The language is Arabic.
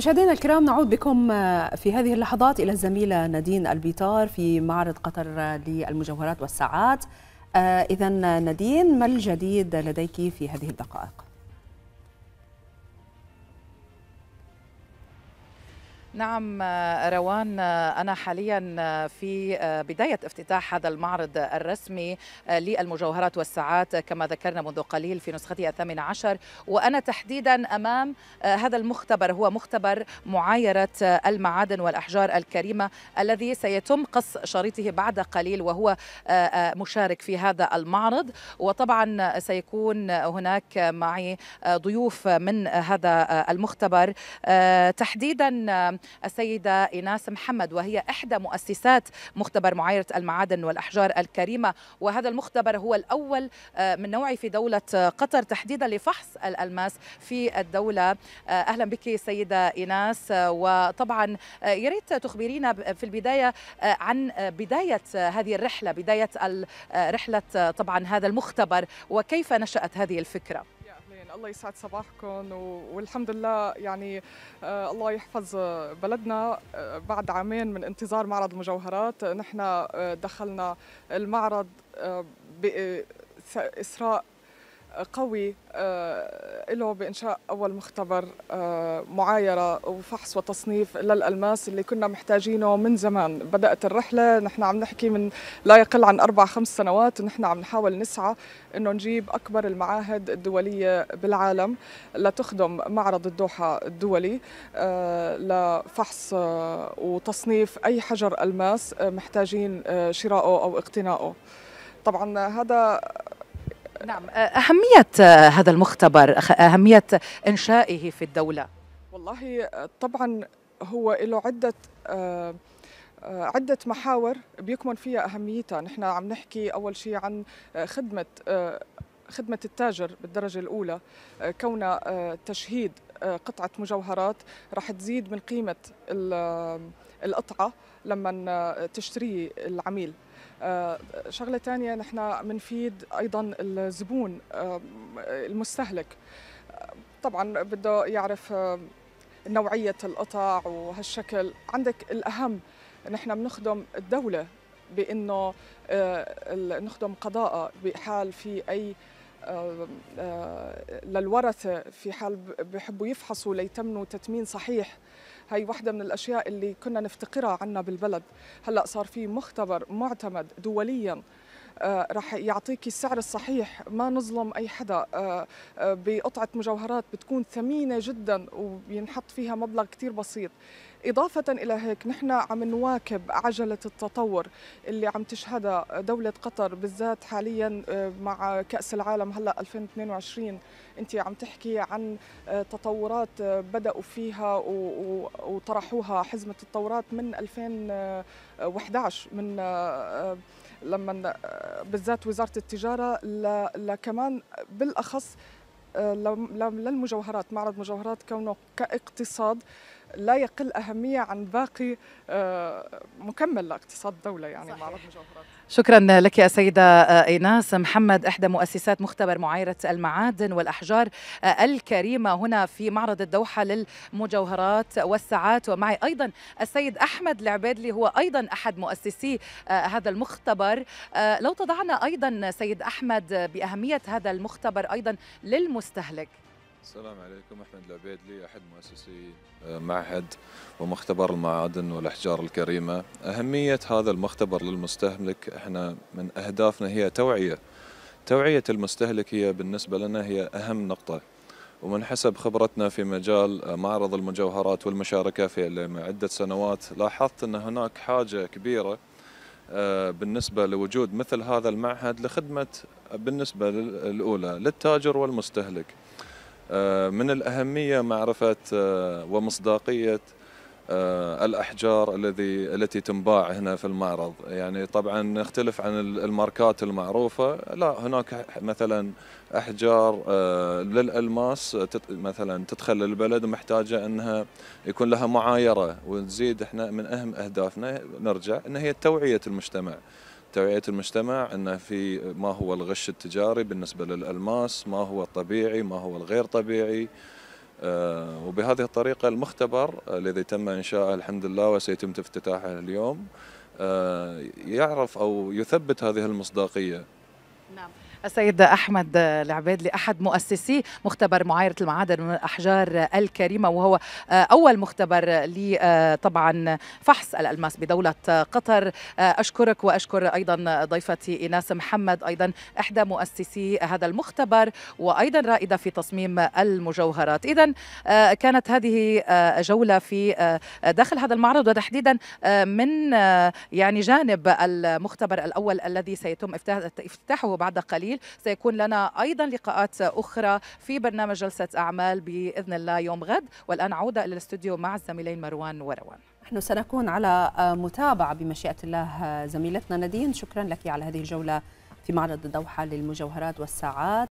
مشاهدينا الكرام نعود بكم آه، في هذه اللحظات إلى الزميلة نادين البيطار في معرض قطر للمجوهرات والساعات آه، إذا نادين ما الجديد لديك في هذه الدقائق؟ نعم روان أنا حاليا في آه، بداية افتتاح هذا المعرض الرسمي آه، للمجوهرات والساعات كما ذكرنا منذ قليل في نسختها الثامن عشر وأنا تحديدا أمام آه، هذا المختبر هو مختبر معايرة المعادن والأحجار الكريمة الذي سيتم قص شريطه بعد قليل وهو مشارك في هذا المعرض وطبعا سيكون هناك معي ضيوف من هذا المختبر تحديدا السيدة إيناس محمد وهي إحدى مؤسسات مختبر معايرة المعادن والأحجار الكريمة وهذا المختبر هو الأول آه، من نوعه في دولة قطر تحديدا لفحص الألماس في الدولة آه، أهلا بك سيدة إيناس آه، وطبعا يريد تخبرينا في البداية عن بداية هذه الرحلة بداية رحلة طبعا هذا المختبر وكيف نشأت هذه الفكرة الله يسعد صباحكم والحمد لله يعني آه، الله يحفظ بلدنا آه، بعد عامين من انتظار معرض المجوهرات نحن آه، دخلنا المعرض بإسراء قوي آه، له بإنشاء أول مختبر آه، معايرة وفحص وتصنيف للألماس اللي كنا محتاجينه من زمان بدأت الرحلة نحن عم نحكي من لا يقل عن أربع خمس سنوات ونحن عم نحاول نسعى أنه نجيب أكبر المعاهد الدولية بالعالم لتخدم معرض الدوحة الدولي آه، لفحص وتصنيف أي حجر ألماس محتاجين شراؤه أو اقتنائه. طبعا هذا نعم أهمية هذا المختبر أهمية إنشائه في الدولة والله طبعا هو له عدة عدة محاور بيكمن فيها أهميتها نحن عم نحكي أول شيء عن خدمة خدمة التاجر بالدرجة الأولى كون تشهيد قطعة مجوهرات رح تزيد من قيمة القطعة لما تشتري العميل آه، شغله تانية نحن بنفيد ايضا الزبون آه، المستهلك طبعا بده يعرف آه، نوعيه القطع وهالشكل عندك الاهم نحن بنخدم الدوله بانه نخدم قضاء بحال في اي آه، آه، للورثة في حال بحبوا يفحصوا ليتمنوا تتمين صحيح هاي واحدة من الأشياء اللي كنا نفتقرها عنا بالبلد هلأ صار في مختبر معتمد دولياً آه، رح يعطيك السعر الصحيح ما نظلم أي حدا آه، آه، بقطعة مجوهرات بتكون ثمينة جدا وبينحط فيها مبلغ كتير بسيط إضافة إلى هيك نحن عم نواكب عجلة التطور اللي عم تشهدها دولة قطر بالذات حاليا مع كأس العالم هلأ 2022 أنت عم تحكي عن تطورات بدأوا فيها وطرحوها حزمة التطورات من 2011 من لما بالذات وزاره التجاره لكمان بالاخص آه، للمجوهرات معرض مجوهرات كونه كاقتصاد لا يقل أهمية عن باقي آه، مكمل لاقتصاد الدولة يعني صحيح. معرض مجوهرات شكرا لك يا سيدة آه، إيناس محمد إحدى مؤسسات مختبر معايرة المعادن والأحجار آه، الكريمة هنا في معرض الدوحة للمجوهرات والساعات ومعي أيضا السيد أحمد العبادلي هو أيضا أحد مؤسسي هذا المختبر لو تضعنا أيضا سيد أحمد بأهمية هذا المختبر أيضا للمستهلك السلام عليكم أحمد العبيدلي أحد مؤسسي آه، معهد ومختبر المعادن والأحجار الكريمة أهمية هذا المختبر للمستهلك إحنا من أهدافنا هي توعية توعية المستهلك هي بالنسبة لنا هي أهم نقطة ومن حسب خبرتنا في مجال آه، معرض المجوهرات والمشاركة في عدة سنوات لاحظت أن هناك حاجة كبيرة آه، بالنسبة لوجود مثل هذا المعهد لخدمة بالنسبة الأولى للتاجر والمستهلك آه، من الأهمية معرفة آه، ومصداقية آه، الأحجار الذي التي تنباع هنا في المعرض يعني طبعا نختلف عن الماركات المعروفة لا هناك مثلا أحجار للألماس مثلا تدخل البلد محتاجة أنها يكون لها معايرة ونزيد احنا من أهم أهدافنا نرجع أن هي توعية المجتمع توعية المجتمع أن في ما هو الغش التجاري بالنسبة للألماس ما هو الطبيعي ما هو الغير طبيعي آه، وبهذه الطريقة المختبر الذي تم إنشاءه الحمد لله وسيتم افتتاحه اليوم آه، يعرف أو يثبت هذه المصداقية نعم السيد احمد العباد احد مؤسسي مختبر معايره المعادن من الاحجار الكريمه وهو اول مختبر ل آه، طبعا فحص الالماس بدوله قطر آه، اشكرك واشكر ايضا ضيفتي ايناس محمد ايضا احدى مؤسسي هذا المختبر وايضا رائده في تصميم المجوهرات اذا آه، كانت هذه جوله في داخل هذا المعرض وتحديدا من يعني جانب المختبر الاول الذي سيتم افتتاحه بعد قليل بالتفاصيل سيكون لنا أيضا لقاءات أخرى في برنامج جلسة أعمال بإذن الله يوم غد والآن عودة إلى الاستوديو مع الزميلين مروان وروان نحن سنكون على متابعة بمشيئة الله زميلتنا نادين شكرا لك على هذه الجولة في معرض الدوحة للمجوهرات والساعات